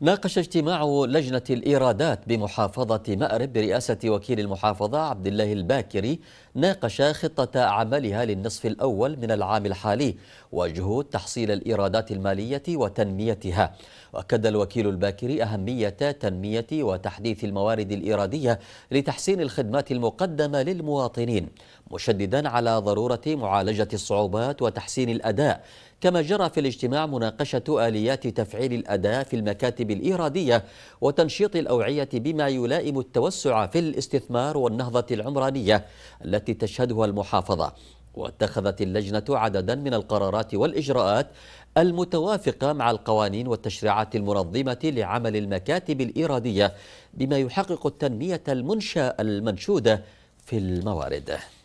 ناقش اجتماع لجنة الإيرادات بمحافظة مأرب برئاسة وكيل المحافظة عبد الله الباكري ناقش خطة عملها للنصف الأول من العام الحالي وجهود تحصيل الإيرادات المالية وتنميتها وأكد الوكيل الباكري أهمية تنمية وتحديث الموارد الإيرادية لتحسين الخدمات المقدمة للمواطنين مشددا على ضرورة معالجة الصعوبات وتحسين الأداء كما جرى في الاجتماع مناقشة آليات تفعيل الأداء في المكاتب الإيرادية وتنشيط الأوعية بما يلائم التوسع في الاستثمار والنهضة العمرانية التي تشهدها المحافظة واتخذت اللجنة عددا من القرارات والإجراءات المتوافقة مع القوانين والتشريعات المنظمة لعمل المكاتب الإيرادية بما يحقق التنمية المنشأة المنشودة في الموارد